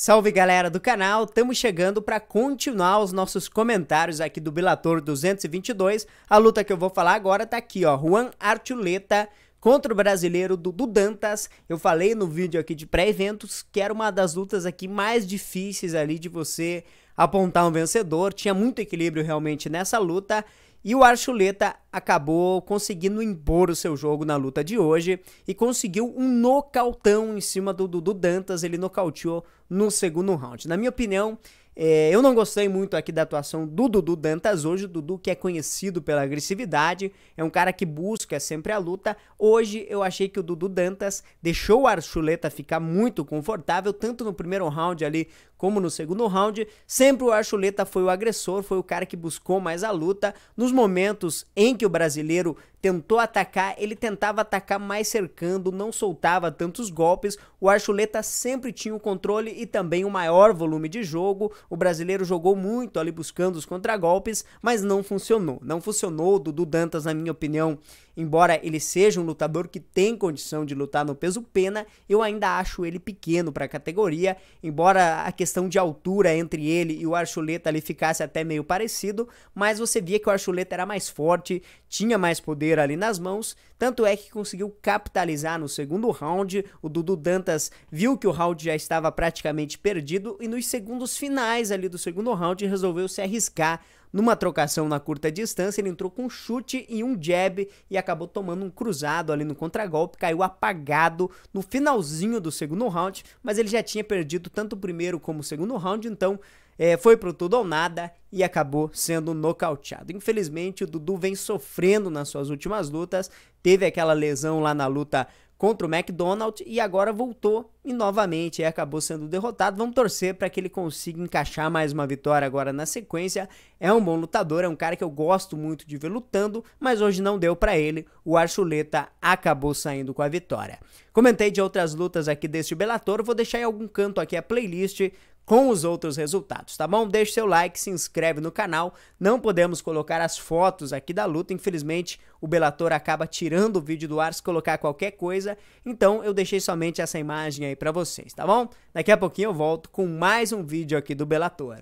Salve galera do canal, estamos chegando para continuar os nossos comentários aqui do Bilator 222. A luta que eu vou falar agora tá aqui, ó, Juan Artuleta contra o brasileiro Dudu Dantas. Eu falei no vídeo aqui de pré-eventos que era uma das lutas aqui mais difíceis ali de você apontar um vencedor. Tinha muito equilíbrio realmente nessa luta e o Archuleta acabou conseguindo impor o seu jogo na luta de hoje e conseguiu um nocautão em cima do Dudu Dantas. Ele nocauteou no segundo round. Na minha opinião, é, eu não gostei muito aqui da atuação do Dudu Dantas hoje. O Dudu, que é conhecido pela agressividade, é um cara que busca sempre a luta. Hoje eu achei que o Dudu Dantas deixou o Archuleta ficar muito confortável, tanto no primeiro round ali como no segundo round, sempre o Archuleta foi o agressor, foi o cara que buscou mais a luta. Nos momentos em que o brasileiro tentou atacar, ele tentava atacar mais cercando, não soltava tantos golpes. O Archuleta sempre tinha o controle e também o maior volume de jogo. O brasileiro jogou muito ali buscando os contragolpes, mas não funcionou. Não funcionou. Dudu Dantas, na minha opinião, Embora ele seja um lutador que tem condição de lutar no peso pena, eu ainda acho ele pequeno para a categoria, embora a questão de altura entre ele e o Archuleta ali ficasse até meio parecido, mas você via que o Archuleta era mais forte, tinha mais poder ali nas mãos, tanto é que conseguiu capitalizar no segundo round, o Dudu Dantas viu que o round já estava praticamente perdido e nos segundos finais ali do segundo round resolveu se arriscar numa trocação na curta distância, ele entrou com um chute e um jab e acabou tomando um cruzado ali no contragolpe, caiu apagado no finalzinho do segundo round, mas ele já tinha perdido tanto o primeiro como o segundo round, então é, foi pro tudo ou nada e acabou sendo nocauteado. Infelizmente, o Dudu vem sofrendo nas suas últimas lutas, teve aquela lesão lá na luta contra o McDonald's e agora voltou e novamente é, acabou sendo derrotado. Vamos torcer para que ele consiga encaixar mais uma vitória agora na sequência. É um bom lutador, é um cara que eu gosto muito de ver lutando, mas hoje não deu para ele. O Archuleta acabou saindo com a vitória. Comentei de outras lutas aqui deste Bellator, vou deixar em algum canto aqui a playlist com os outros resultados, tá bom? Deixe seu like, se inscreve no canal. Não podemos colocar as fotos aqui da luta, infelizmente o Bellator acaba tirando o vídeo do ar se colocar qualquer coisa, então eu deixei somente essa imagem aí para vocês, tá bom? Daqui a pouquinho eu volto com mais um vídeo aqui do Bellator.